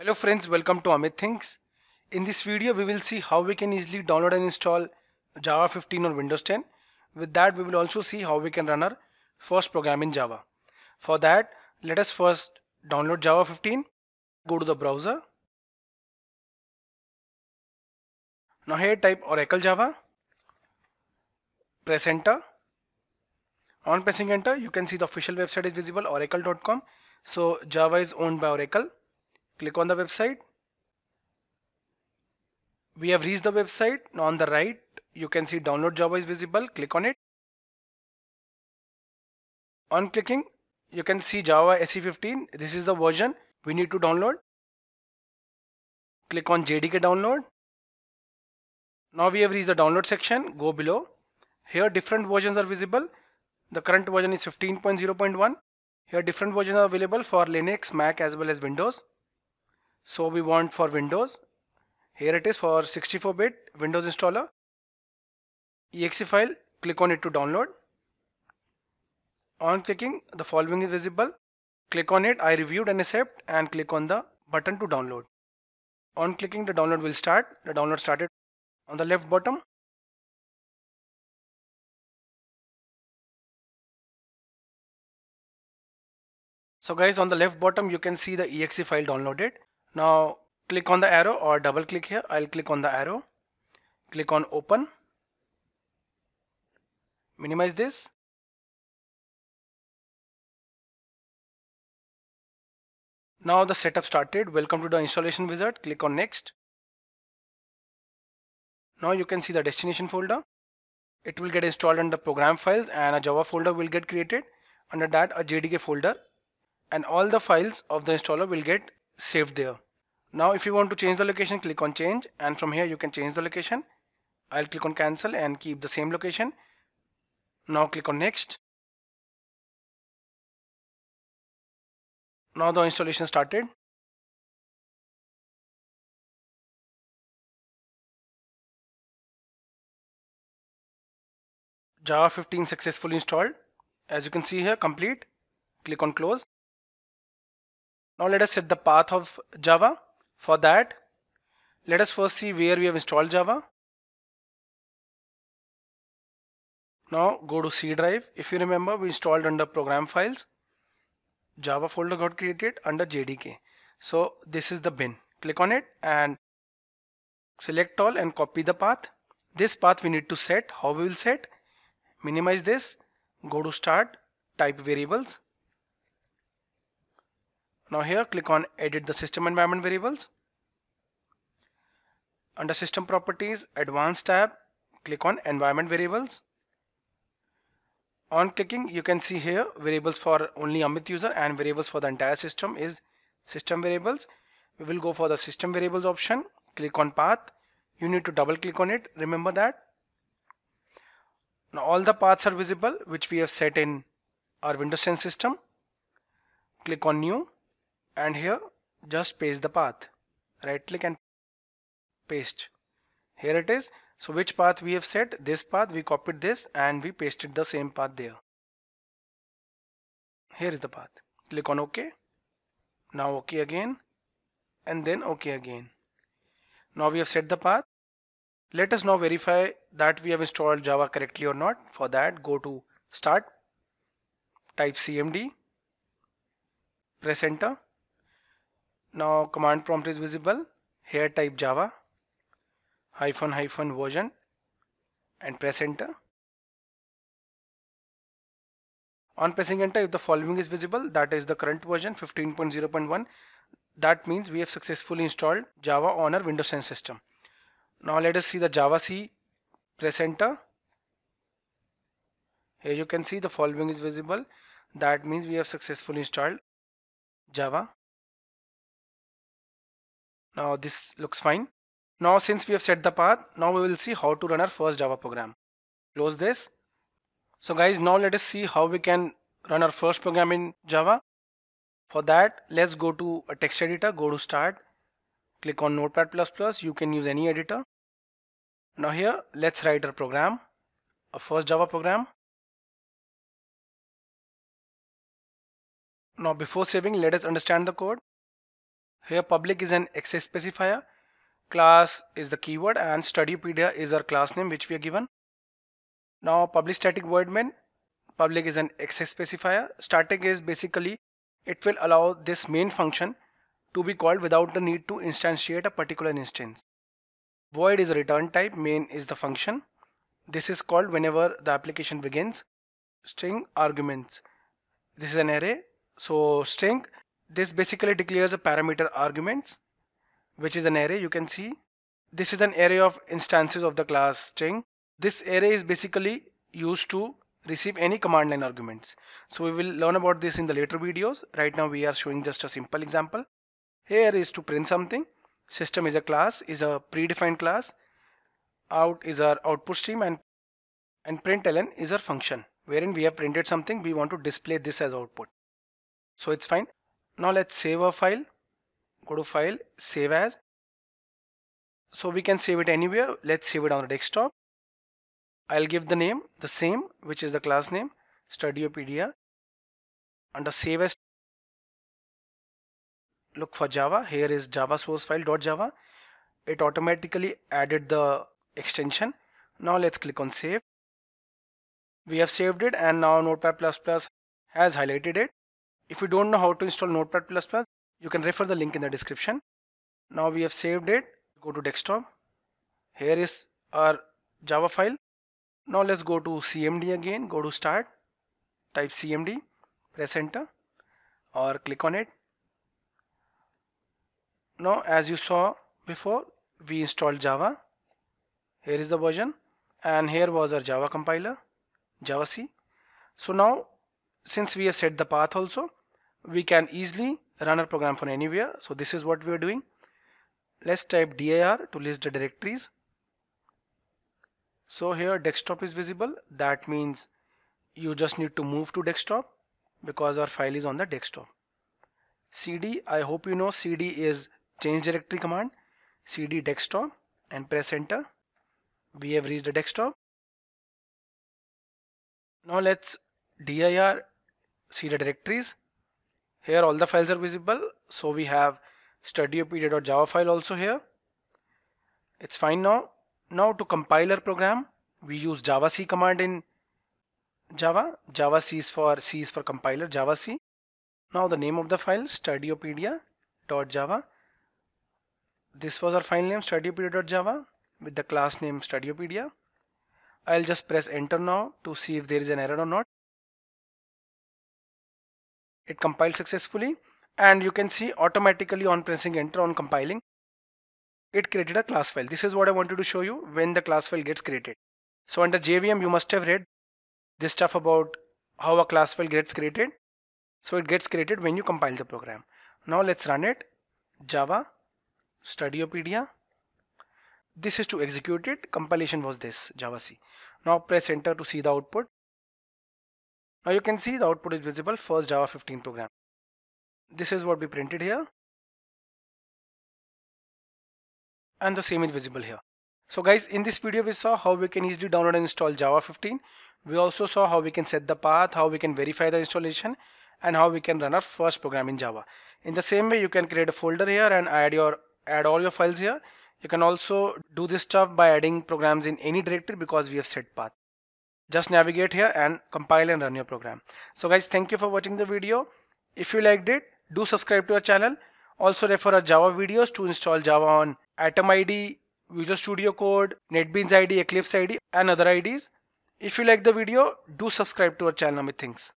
Hello friends, welcome to Amit Things. In this video we will see how we can easily download and install Java 15 on Windows 10. With that we will also see how we can run our first program in Java. For that let us first download Java 15. Go to the browser. Now here type Oracle Java. Press enter. On pressing enter you can see the official website is visible oracle.com. So Java is owned by Oracle Click on the website. We have reached the website. Now on the right, you can see download Java is visible. Click on it. On clicking, you can see Java SE15. This is the version we need to download. Click on JDK download. Now we have reached the download section. Go below. Here different versions are visible. The current version is 15.0.1. Here different versions are available for Linux, Mac as well as Windows. So we want for Windows. Here it is for 64-bit Windows installer. exe file, click on it to download. On clicking, the following is visible. Click on it, I reviewed and accept and click on the button to download. On clicking, the download will start. The download started on the left bottom. So guys on the left bottom you can see the exe file downloaded. Now click on the arrow or double click here. I'll click on the arrow. Click on open. Minimize this. Now the setup started. Welcome to the installation wizard. Click on next. Now you can see the destination folder. It will get installed under program files and a Java folder will get created. Under that a JDK folder and all the files of the installer will get saved there. Now if you want to change the location click on change and from here you can change the location. I'll click on cancel and keep the same location. Now click on next. Now the installation started. Java 15 successfully installed. As you can see here complete. Click on close. Now let us set the path of Java. For that, let us first see where we have installed Java. Now go to C drive. If you remember, we installed under program files. Java folder got created under JDK. So this is the bin. Click on it and select all and copy the path. This path we need to set. How we will set? Minimize this. Go to start. Type variables. Now here click on edit the system environment variables. Under system properties advanced tab click on environment variables. On clicking you can see here variables for only Amit user and variables for the entire system is system variables. We will go for the system variables option click on path. You need to double click on it remember that. Now all the paths are visible which we have set in our Windows 10 system. Click on new and here just paste the path right click and paste here it is so which path we have set this path we copied this and we pasted the same path there here is the path click on ok now ok again and then ok again now we have set the path let us now verify that we have installed java correctly or not for that go to start type cmd press enter now command prompt is visible here type java hyphen hyphen version and press enter on pressing enter if the following is visible that is the current version 15.0.1 that means we have successfully installed java on our windows 10 system now let us see the java c press enter here you can see the following is visible that means we have successfully installed java now this looks fine now since we have set the path now we will see how to run our first java program close this so guys now let us see how we can run our first program in java for that let's go to a text editor go to start click on notepad plus plus you can use any editor now here let's write our program a first java program now before saving let us understand the code here public is an access specifier, class is the keyword and Studypedia is our class name which we are given. Now public static void main, public is an access specifier. Static is basically it will allow this main function to be called without the need to instantiate a particular instance. Void is a return type, main is the function. This is called whenever the application begins. String arguments. This is an array. So string this basically declares a parameter arguments, which is an array you can see. This is an array of instances of the class string. This array is basically used to receive any command line arguments. So we will learn about this in the later videos. Right now we are showing just a simple example. Here is to print something. System is a class, is a predefined class. Out is our output stream and, and println is our function wherein we have printed something we want to display this as output. So it's fine now let's save our file go to file save as so we can save it anywhere let's save it on the desktop I'll give the name the same which is the class name Studiopedia under save as look for Java here is Java source file Dot .java it automatically added the extension now let's click on save we have saved it and now notepad++ has highlighted it if you don't know how to install Notepad++, you can refer the link in the description. Now we have saved it. Go to desktop. Here is our Java file. Now let's go to CMD again. Go to start. Type CMD. Press enter or click on it. Now as you saw before we installed Java. Here is the version and here was our Java compiler Java C. So now since we have set the path also we can easily run our program from anywhere. So this is what we are doing. Let's type dir to list the directories. So here desktop is visible. That means you just need to move to desktop because our file is on the desktop. cd, I hope you know cd is change directory command. cd desktop and press enter. We have reached the desktop. Now let's dir see the directories here all the files are visible. So we have studiopedia.java file also here. It's fine now. Now to compile our program, we use javac command in Java. Java C is for C is for compiler Java C. Now the name of the file studiopedia.java. This was our file name studiopedia.java with the class name studiopedia. I'll just press enter now to see if there is an error or not. It compiled successfully and you can see automatically on pressing enter on compiling, it created a class file. This is what I wanted to show you when the class file gets created. So under JVM, you must have read this stuff about how a class file gets created. So it gets created when you compile the program. Now let's run it. Java, Studiopedia. This is to execute it. Compilation was this, Java C. Now press enter to see the output. Now you can see the output is visible first Java 15 program. This is what we printed here. And the same is visible here. So guys, in this video we saw how we can easily download and install Java 15. We also saw how we can set the path, how we can verify the installation and how we can run our first program in Java. In the same way, you can create a folder here and add your add all your files here. You can also do this stuff by adding programs in any directory because we have set path just navigate here and compile and run your program so guys thank you for watching the video if you liked it do subscribe to our channel also refer our java videos to install java on atom id visual studio code netbeans id eclipse id and other ids if you like the video do subscribe to our channel with things